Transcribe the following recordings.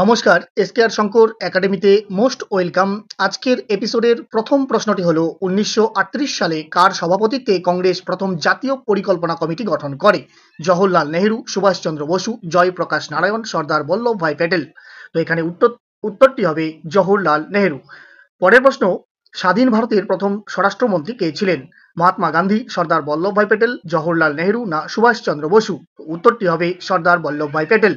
নমস্কার এসকেআর শঙ্কর একাডেমিতে most welcome আজকের এপিসোডের প্রথম প্রশ্নটি হল উনিশশো সালে কার সভাপতিত্বে কংগ্রেস প্রথম জাতীয় পরিকল্পনা কমিটি গঠন করে জওহরলাল নেহেরু সুভাষচন্দ্র বসু জয়প্রকাশ নারায়ণ সর্দার বল্লভভাই প্যাটেল তো এখানে উত্তর উত্তরটি হবে জওহরলাল নেহেরু পরের প্রশ্ন স্বাধীন ভারতের প্রথম স্বরাষ্ট্রমন্ত্রী কে ছিলেন মহাত্মা গান্ধী সর্দার বল্লভভাই প্যাটেল জওহরলাল নেহেরু না সুভাষচন্দ্র বসু উত্তরটি হবে সর্দার বল্লভভাই প্যাটেল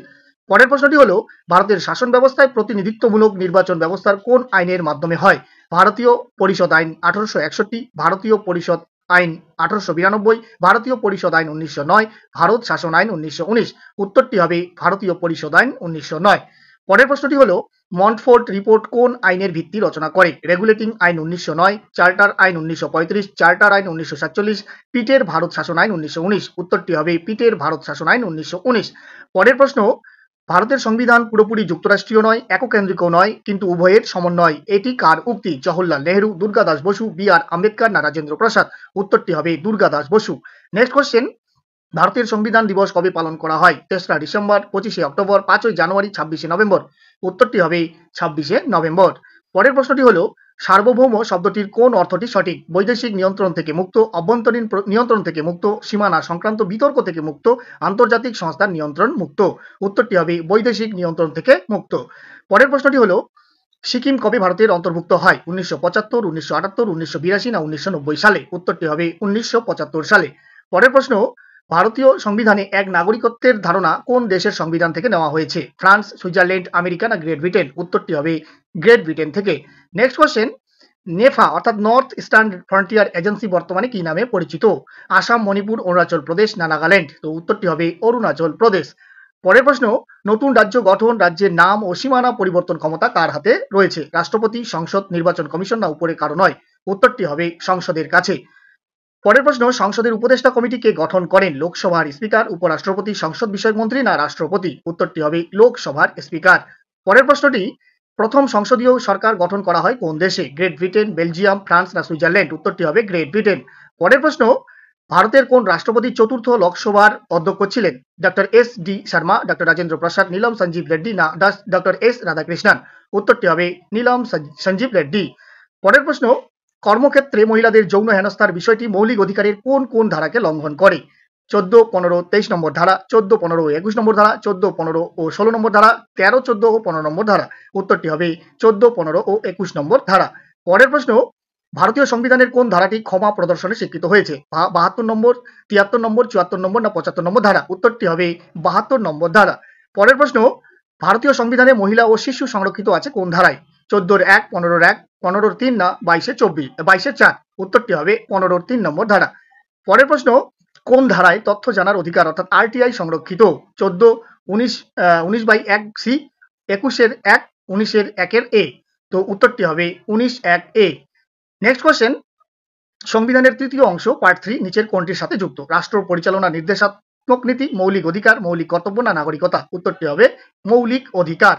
পরের প্রশ্নটি হলো ভারতের শাসন ব্যবস্থায় প্রতিনিধিত্বমূলক নির্বাচন ব্যবস্থার কোন আইনের মাধ্যমে হয় ভারতীয় পরিষদ আইন আঠারোশো ভারতীয় পরিষদ আইন আঠারোশো ভারতীয় পরিষদ আইন উনিশশো নয় ভারত শাসন আইন উনিশশো উত্তরটি হবে ভারতীয় পরিষদ আইন উনিশশো নয় পরের প্রশ্নটি হলো মন্টফোর্ট রিপোর্ট কোন আইনের ভিত্তি রচনা করে রেগুলেটিং আইন উনিশশো নয় চার্টার আইন উনিশশো চার্টার আইন উনিশশো সাতচল্লিশ পিটের ভারত শাসন আইন উনিশশো উত্তরটি হবে পিটের ভারত শাসন আইন উনিশশো পরের প্রশ্ন ভারতের সংবিধান পুরোপুরি যুক্তরাষ্ট্রীয় নয় এককেন্দ্রিকও নয় কিন্তু উভয়ের সমন্বয় এটি কার উক্তি জওহরলাল নেহরু দুর্গাদাস বসু বি আর আম্বেদকর না রাজেন্দ্র প্রসাদ উত্তরটি হবে দুর্গাদাস বসু নেক্সট কোশ্চেন ভারতের সংবিধান দিবস কবে পালন করা হয় তেসরা ডিসেম্বর পঁচিশে অক্টোবর পাঁচই জানুয়ারি ছাব্বিশে নভেম্বর উত্তরটি হবে ছাব্বিশে নভেম্বর পরের প্রশ্নটি হলো সার্বভৌম শব্দটির কোন অর্থটি সঠিক বৈদেশিক নিয়ন্ত্রণ থেকে মুক্ত অভ্যন্তরীণ নিয়ন্ত্রণ থেকে মুক্ত সীমানা সংক্রান্ত বিতর্ক থেকে মুক্ত আন্তর্জাতিক সংস্থার নিয়ন্ত্রণ মুক্ত উত্তরটি হবে বৈদেশিক নিয়ন্ত্রণ থেকে মুক্ত পরের প্রশ্নটি হলো সিকিম কবে ভারতের অন্তর্ভুক্ত হয় উনিশশো পঁচাত্তর উনিশশো আটাত্তর উনিশশো বিরাশি না উনিশশো নব্বই সালে উত্তরটি হবে উনিশশো পঁচাত্তর সালে পরের প্রশ্ন ভারতীয় সংবিধানে এক নাগরিকত্বের ধারণা কোন দেশের সংবিধান থেকে নেওয়া হয়েছে ফ্রান্স সুইজারল্যান্ড আমেরিকা না গ্রেট ব্রিটেন উত্তরটি হবে গ্রেট ব্রিটেন থেকে নেক্সট কোয়েশ্চেন নেফা অর্থাৎ নর্থ ইস্টার্ন ফ্রন্টিয়ার এজেন্সি বর্তমানে কি নামে পরিচিত আসাম মণিপুর অরুণাচল প্রদেশ না নাগাল্যান্ড তো উত্তরটি হবে অরুণাচল প্রদেশ পরের প্রশ্ন নতুন রাজ্য গঠন রাজ্যের নাম ও সীমানা পরিবর্তন ক্ষমতা কার হাতে রয়েছে রাষ্ট্রপতি সংসদ নির্বাচন কমিশন না উপরে কারো নয় উত্তরটি হবে সংসদের কাছে পরের প্রশ্ন সংসদের উপদেষ্টা কমিটি কে গঠন করেন লোকসভার স্পিকার উপরাষ্ট্রপতি সংসদ বিষয়ক মন্ত্রী না রাষ্ট্রপতি উত্তরটি হবে লোকসভার স্পিকার পরের প্রশ্নটি প্রথম সংসদীয় সরকার গঠন করা হয় কোন দেশে গ্রেট ব্রিটেন বেলজিয়াম ফ্রান্স না সুইজারল্যান্ড উত্তরটি হবে গ্রেট ব্রিটেন পরের প্রশ্ন ভারতের কোন রাষ্ট্রপতি চতুর্থ লোকসভার অধ্যক্ষ ছিলেন doctor S D Sharma doctor Rajendra Prasad Neelam Sanjiva Reddy না ডক্টর এস রাধাকৃষ্ণন উত্তরটি হবে নীলম সঞ্জীব রেড্ডি পরের প্রশ্ন কর্মক্ষেত্রে মহিলাদের যৌন হেনস্থার বিষয়টি মৌলিক অধিকারের কোন কোন ধারাকে লঙ্ঘন করে চোদ্দ পনেরো তেইশ নম্বর ধারা চোদ্দ পনেরো একুশ নম্বর ধারা চোদ্দ পনেরো ও ষোলো নম্বর ধারা তেরো চোদ্দ ও পনেরো নম্বর ধারা উত্তরটি হবে চোদ্দ পনেরো ও একুশ নম্বর ধারা পরের প্রশ্ন ভারতীয় সংবিধানের কোন ধারাটি ক্ষমা প্রদর্শনে স্বীকৃত হয়েছে বাহাত্তর নম্বর তিয়াত্তর নম্বর চুয়াত্তর নম্বর না পঁচাত্তর নম্বর ধারা উত্তরটি হবে বাহাত্তর নম্বর ধারা পরের প্রশ্ন ভারতীয় সংবিধানে মহিলা ও শিশু সংরক্ষিত আছে কোন ধারায় চোদ্দোর এক পনেরোর এক পনেরোর তিন না বাইশে চব্বিশ বাইশে চার উত্তরটি হবে পনেরোর তিন নম্বর ধারা পরের প্রশ্ন কোন ধারায় তথ্য জানার অধিকার অর্থাৎ আরটিআই সংরক্ষিত চোদ্দ উনিশ উনিশ বাই এক সি একুশের এক উনিশের একের এ তো উত্তরটি হবে উনিশ এক এ নেক্সট কোয়েশ্চেন সংবিধানের তৃতীয় অংশ পার্ট থ্রি নিচের কোনটির সাথে যুক্ত রাষ্ট্র পরিচালনা নির্দেশাত্মক নীতি মৌলিক অধিকার মৌলিক কর্তব্য না নাগরিকতা উত্তরটি হবে মৌলিক অধিকার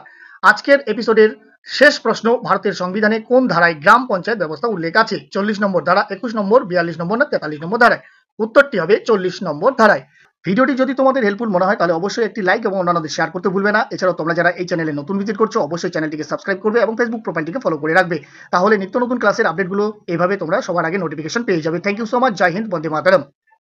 আজকের এপিসোডের শেষ প্রশ্ন ভারতের সংবিধানে কোন ধারায় গ্রাম পঞ্চায়েত ব্যবস্থা উল্লেখ আছে চল্লিশ নম্বর ধারা একুশ নম্বর বিয়াল্লিশ নম্বর না তেতাল্লিশ নম্বর ধারায় উত্তরটি হবে চল্লিশ নম্বর ধারায় ভিডিওটি যদি তোমাদের হেল্পফুল মনে হয় তাহলে অবশ্যই একটি লাইক এবং অন্যান্যদের শেয়ার করতে ভুলবে না এছাড়াও তোমরা যারা এই চ্যানেলে নতুন ভিজিট করছো অবশ্যই চ্যানেলটিকে সাবস্ক্রাইব করবে এবং ফেসবুক প্রোফাইলটিকে ফলো করে রাখবে তাহলে নিত্য নতুন ক্লাসের আপডেটগুলো এভাবে তোমরা সবার আগে নোটিফিকেশন পেয়ে যাবে থ্যাংক ইউ সো মাচ জয় হিন্দ বন্দে মাতারম